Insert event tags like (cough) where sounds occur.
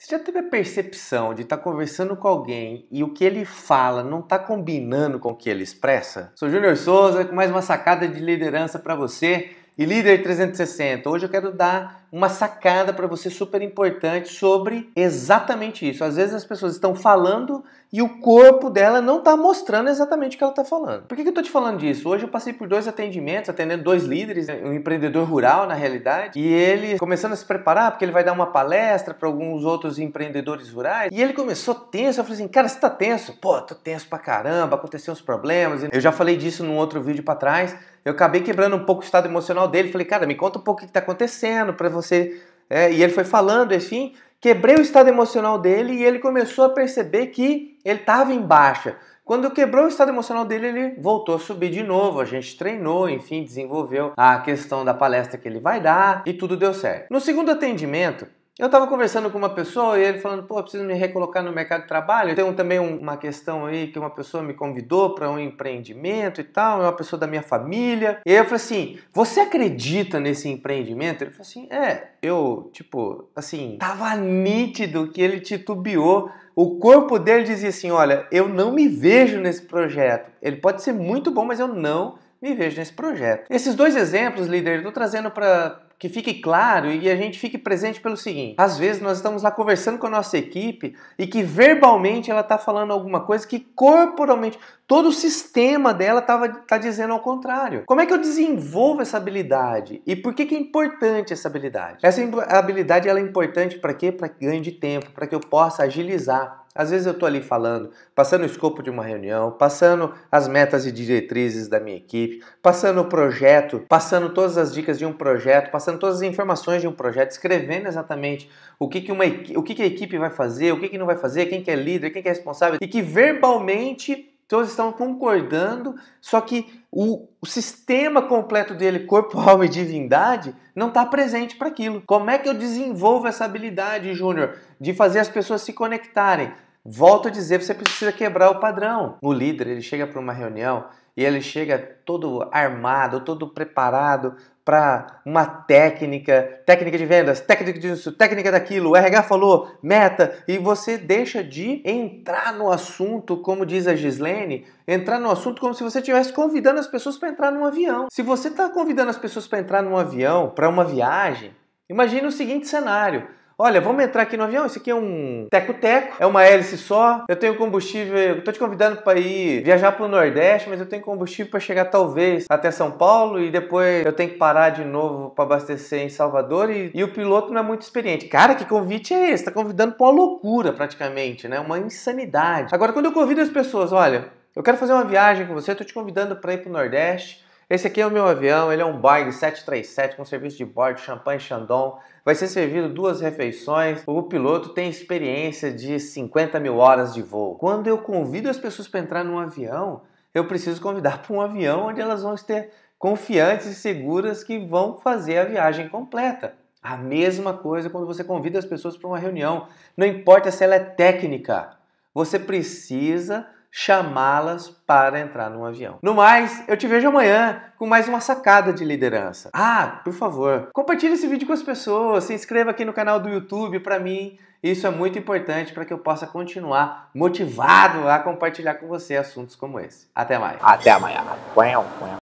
Você já teve a percepção de estar tá conversando com alguém e o que ele fala não está combinando com o que ele expressa? Sou Júnior Souza com mais uma sacada de liderança para você e Líder 360. Hoje eu quero dar uma sacada para você super importante sobre exatamente isso. Às vezes as pessoas estão falando e o corpo dela não está mostrando exatamente o que ela está falando. Por que, que eu estou te falando disso? Hoje eu passei por dois atendimentos, atendendo dois líderes, né, um empreendedor rural, na realidade, e ele começando a se preparar, porque ele vai dar uma palestra para alguns outros empreendedores rurais, e ele começou tenso. Eu falei assim, cara, você está tenso? Pô, tô tenso pra caramba, aconteceu uns problemas. Eu já falei disso num outro vídeo para trás. Eu acabei quebrando um pouco o estado emocional dele. Falei, cara, me conta um pouco o que está acontecendo para você você. É, e ele foi falando, enfim, quebrei o estado emocional dele e ele começou a perceber que ele estava em baixa. Quando quebrou o estado emocional dele, ele voltou a subir de novo. A gente treinou, enfim, desenvolveu a questão da palestra que ele vai dar e tudo deu certo. No segundo atendimento, eu estava conversando com uma pessoa e ele falando, pô, preciso me recolocar no mercado de trabalho. Tem também uma questão aí que uma pessoa me convidou para um empreendimento e tal, é uma pessoa da minha família. E eu falei assim, você acredita nesse empreendimento? Ele falou assim, é, eu, tipo, assim, tava nítido que ele titubeou. O corpo dele dizia assim, olha, eu não me vejo nesse projeto. Ele pode ser muito bom, mas eu não me vejo nesse projeto. Esses dois exemplos, líder, eu estou trazendo para que fique claro e a gente fique presente pelo seguinte: às vezes nós estamos lá conversando com a nossa equipe e que verbalmente ela está falando alguma coisa que corporalmente todo o sistema dela tava tá dizendo ao contrário. Como é que eu desenvolvo essa habilidade e por que, que é importante essa habilidade? Essa habilidade ela é importante para quê? Para ganho de tempo, para que eu possa agilizar às vezes eu estou ali falando, passando o escopo de uma reunião, passando as metas e diretrizes da minha equipe, passando o projeto, passando todas as dicas de um projeto, passando todas as informações de um projeto, escrevendo exatamente o que, que, uma, o que, que a equipe vai fazer, o que, que não vai fazer, quem que é líder, quem que é responsável, e que verbalmente todos estão concordando, só que o, o sistema completo dele, corpo, (laughs) alma e divindade, não está presente para aquilo. Como é que eu desenvolvo essa habilidade, Júnior, de fazer as pessoas se conectarem? Volto a dizer, você precisa quebrar o padrão. O líder, ele chega para uma reunião e ele chega todo armado, todo preparado, para uma técnica, técnica de vendas, técnica disso, técnica daquilo, o RH falou, meta, e você deixa de entrar no assunto, como diz a Gislene, entrar no assunto como se você estivesse convidando as pessoas para entrar num avião. Se você está convidando as pessoas para entrar num avião, para uma viagem, imagine o seguinte cenário: Olha, vamos entrar aqui no avião, isso aqui é um teco-teco, é uma hélice só, eu tenho combustível, estou te convidando para ir viajar para o Nordeste, mas eu tenho combustível para chegar talvez até São Paulo e depois eu tenho que parar de novo para abastecer em Salvador e, e, o piloto não é muito experiente. Cara, que convite é esse? Tá convidando para uma loucura praticamente, né? Uma insanidade. Agora, quando eu convido as pessoas, olha, eu quero fazer uma viagem com você, estou te convidando para ir para o Nordeste, esse aqui é o meu avião, ele é um Boeing 737 com serviço de bordo champanhe Chandon. Vai ser servido duas refeições. O piloto tem experiência de 50 mil horas de voo. Quando eu convido as pessoas para entrar num avião, eu preciso convidar para um avião onde elas vão estar confiantes e seguras que vão fazer a viagem completa. A mesma coisa quando você convida as pessoas para uma reunião, não importa se ela é técnica, você precisa chamá-las para entrar num avião. No mais, eu te vejo amanhã com mais uma sacada de liderança. Ah, por favor, compartilhe esse vídeo com as pessoas, se inscreva aqui no canal do YouTube para mim. Isso é muito importante para que eu possa continuar motivado a compartilhar com você assuntos como esse. Até mais. Até amanhã.